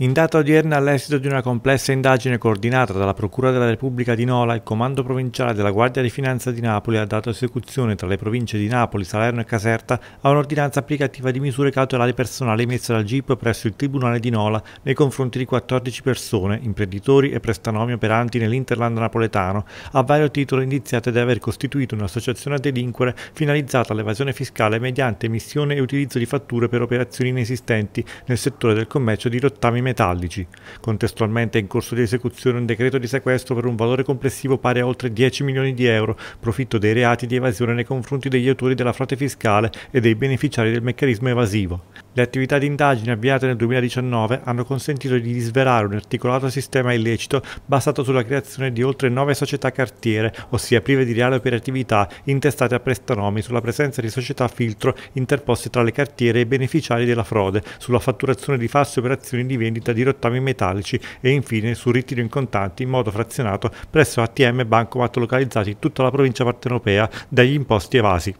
In data odierna, all'esito di una complessa indagine coordinata dalla Procura della Repubblica di Nola, il Comando Provinciale della Guardia di Finanza di Napoli ha dato esecuzione tra le province di Napoli, Salerno e Caserta a un'ordinanza applicativa di misure cautelari personali emessa dal GIP presso il Tribunale di Nola nei confronti di 14 persone, imprenditori e prestanomi operanti nell'Interland napoletano, a vario titolo indiziate di aver costituito un'associazione a delinquere finalizzata all'evasione fiscale mediante emissione e utilizzo di fatture per operazioni inesistenti nel settore del commercio di rottami medici metallici. Contestualmente è in corso di esecuzione un decreto di sequestro per un valore complessivo pari a oltre 10 milioni di euro, profitto dei reati di evasione nei confronti degli autori della frode fiscale e dei beneficiari del meccanismo evasivo. Le attività di indagine avviate nel 2019 hanno consentito di disverare un articolato sistema illecito basato sulla creazione di oltre nove società cartiere, ossia prive di reale operatività, intestate a prestanomi sulla presenza di società filtro interposte tra le cartiere e i beneficiari della frode, sulla fatturazione di false operazioni di vendita di rottami metallici e infine sul ritiro in contanti in modo frazionato presso ATM e bancomat localizzati in tutta la provincia partenopea dagli imposti evasi.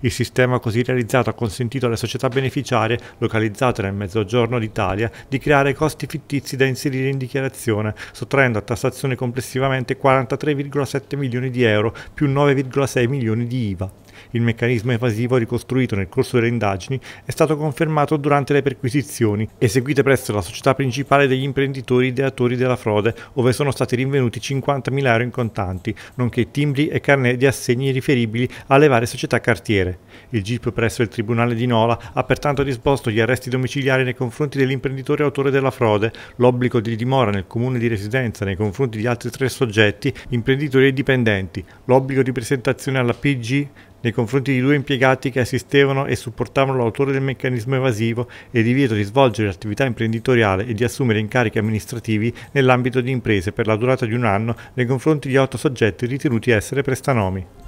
Il sistema così realizzato ha consentito alle società beneficiarie, localizzate nel mezzogiorno d'Italia, di creare costi fittizi da inserire in dichiarazione, sottraendo a tassazione complessivamente 43,7 milioni di euro più 9,6 milioni di IVA. Il meccanismo evasivo ricostruito nel corso delle indagini è stato confermato durante le perquisizioni eseguite presso la società principale degli imprenditori ideatori della frode, ove sono stati rinvenuti 50.000 euro in contanti, nonché timbri e carnet di assegni riferibili alle varie società cartiere. Il GIP presso il Tribunale di Nola ha pertanto disposto gli arresti domiciliari nei confronti dell'imprenditore autore della frode, l'obbligo di dimora nel comune di residenza nei confronti di altri tre soggetti, imprenditori e dipendenti, l'obbligo di presentazione alla PG nei confronti di due impiegati che assistevano e supportavano l'autore del meccanismo evasivo e divieto di svolgere attività imprenditoriale e di assumere incarichi amministrativi nell'ambito di imprese per la durata di un anno nei confronti di otto soggetti ritenuti essere prestanomi.